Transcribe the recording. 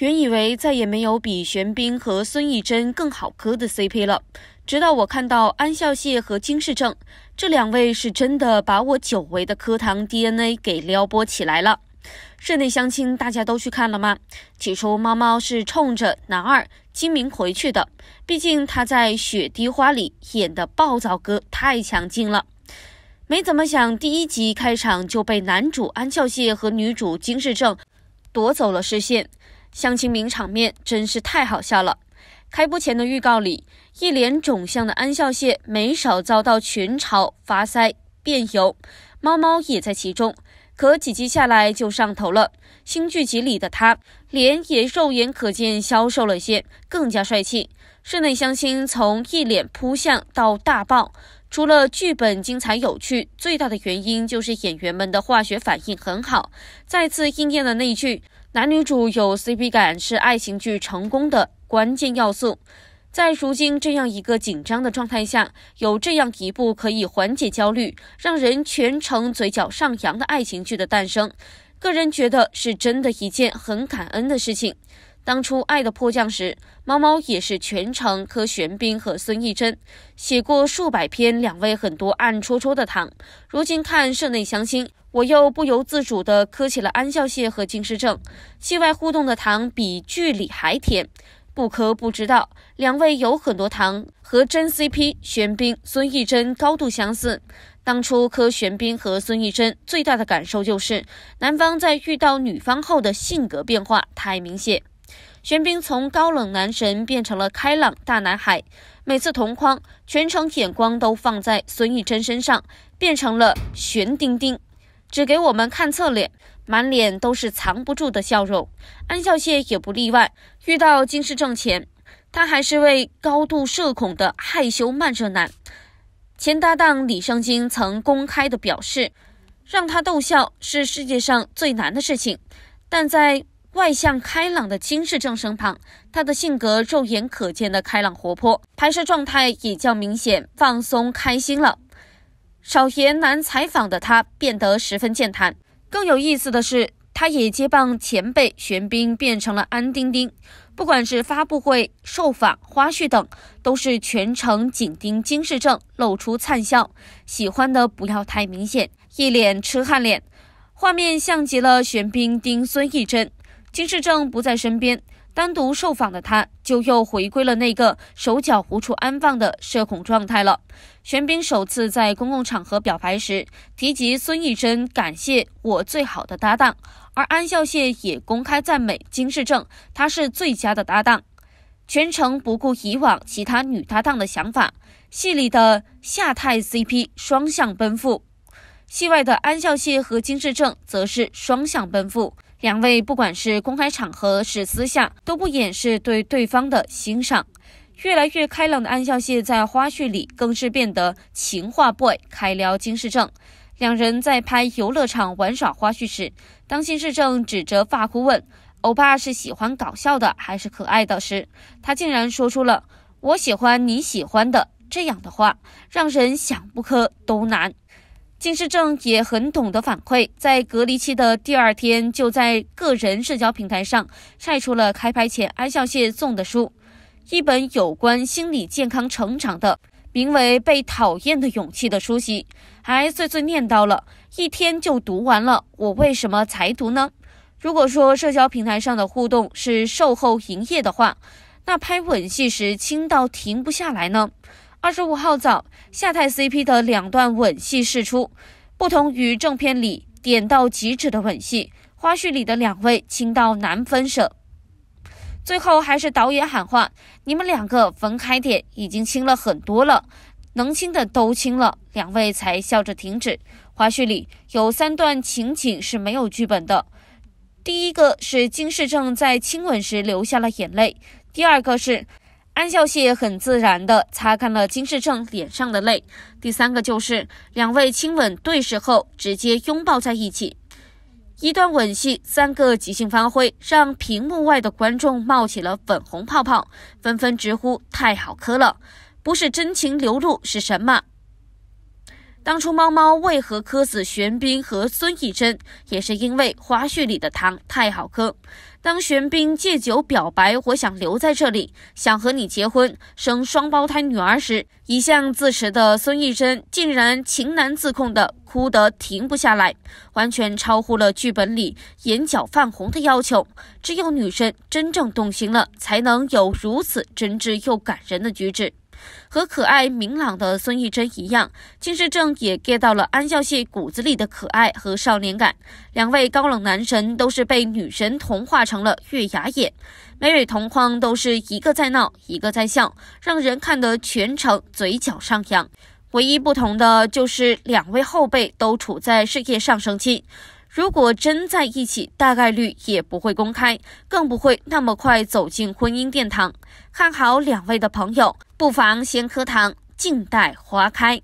原以为再也没有比玄彬和孙艺珍更好磕的 CP 了，直到我看到安孝燮和金世正，这两位是真的把我久违的磕糖 DNA 给撩拨起来了。室内相亲大家都去看了吗？起初猫猫是冲着男二金明回去的，毕竟他在《雪滴花》里演的暴躁哥太强劲了。没怎么想，第一集开场就被男主安孝燮和女主金世正夺走了视线。相亲名场面真是太好笑了。开播前的预告里，一脸肿相的安孝燮没少遭到群嘲、发腮、变油，猫猫也在其中。可几集下来就上头了。新剧集里的他脸也肉眼可见消瘦了些，更加帅气。室内相亲从一脸扑相到大爆，除了剧本精彩有趣，最大的原因就是演员们的化学反应很好，再次应验了那句。男女主有 CP 感是爱情剧成功的关键要素，在如今这样一个紧张的状态下，有这样一部可以缓解焦虑、让人全程嘴角上扬的爱情剧的诞生，个人觉得是真的一件很感恩的事情。当初《爱的迫降》时，猫猫也是全程磕玄彬和孙艺珍，写过数百篇两位很多暗戳戳的糖。如今看《室内相亲》，我又不由自主的磕起了安孝燮和金世正，戏外互动的糖比剧里还甜。不磕不知道，两位有很多糖和真 CP 玄彬孙艺珍高度相似。当初磕玄彬和孙艺珍最大的感受就是，男方在遇到女方后的性格变化太明显。玄彬从高冷男神变成了开朗大男孩，每次同框，全程眼光都放在孙艺珍身上，变成了玄丁丁，只给我们看侧脸，满脸都是藏不住的笑容。安孝燮也不例外，遇到金世正前，他还是位高度社恐的害羞慢热男。前搭档李圣经曾公开的表示，让他逗笑是世界上最难的事情，但在。外向开朗的金世正身旁，他的性格肉眼可见的开朗活泼，拍摄状态也较明显放松开心了。少言难采访的他变得十分健谈。更有意思的是，他也接棒前辈玄彬变成了安丁丁。不管是发布会、受访、花絮等，都是全程紧盯金世正，露出灿笑。喜欢的不要太明显，一脸痴汉脸，画面像极了玄彬丁孙艺珍。金世正不在身边，单独受访的他，就又回归了那个手脚无处安放的社恐状态了。玄彬首次在公共场合表白时，提及孙艺珍，感谢我最好的搭档。而安孝燮也公开赞美金世正，他是最佳的搭档。全程不顾以往其他女搭档的想法，戏里的夏太 CP 双向奔赴，戏外的安孝燮和金世正则是双向奔赴。两位不管是公开场合是私下，都不掩饰对对方的欣赏。越来越开朗的安孝燮在花絮里更是变得情话 boy，开聊金世正。两人在拍游乐场玩耍花絮时，当金世正指着发箍问欧巴是喜欢搞笑的还是可爱的时，他竟然说出了“我喜欢你喜欢的”这样的话，让人想不磕都难。金世正也很懂得反馈，在隔离期的第二天，就在个人社交平台上晒出了开拍前安孝燮送的书，一本有关心理健康成长的，名为《被讨厌的勇气》的书籍，还碎碎念叨了一天就读完了，我为什么才读呢？如果说社交平台上的互动是售后营业的话，那拍吻戏时亲到停不下来呢？二十五号早，夏太 CP 的两段吻戏释出，不同于正片里点到即止的吻戏，花絮里的两位亲到难分舍。最后还是导演喊话：“你们两个分开点，已经亲了很多了，能亲的都亲了。”两位才笑着停止。花絮里有三段情景是没有剧本的，第一个是金世正在亲吻时流下了眼泪，第二个是。安孝燮很自然地擦干了金志正脸上的泪。第三个就是两位亲吻对视后直接拥抱在一起，一段吻戏，三个即兴发挥，让屏幕外的观众冒起了粉红泡泡，纷纷直呼太好磕了，不是真情流露是什么？当初猫猫为何磕死玄彬和孙艺珍，也是因为花絮里的糖太好磕。当玄彬借酒表白“我想留在这里，想和你结婚，生双胞胎女儿”时，一向自持的孙艺珍竟然情难自控的哭得停不下来，完全超乎了剧本里眼角泛红的要求。只有女生真正动心了，才能有如此真挚又感人的举止。和可爱明朗的孙艺珍一样，金世正也 get 到了安孝燮骨子里的可爱和少年感。两位高冷男神都是被女神同化成了月牙眼，眉蕊同框都是一个在闹，一个在笑，让人看得全程嘴角上扬。唯一不同的就是两位后辈都处在事业上升期。如果真在一起，大概率也不会公开，更不会那么快走进婚姻殿堂。看好两位的朋友，不妨先磕糖，静待花开。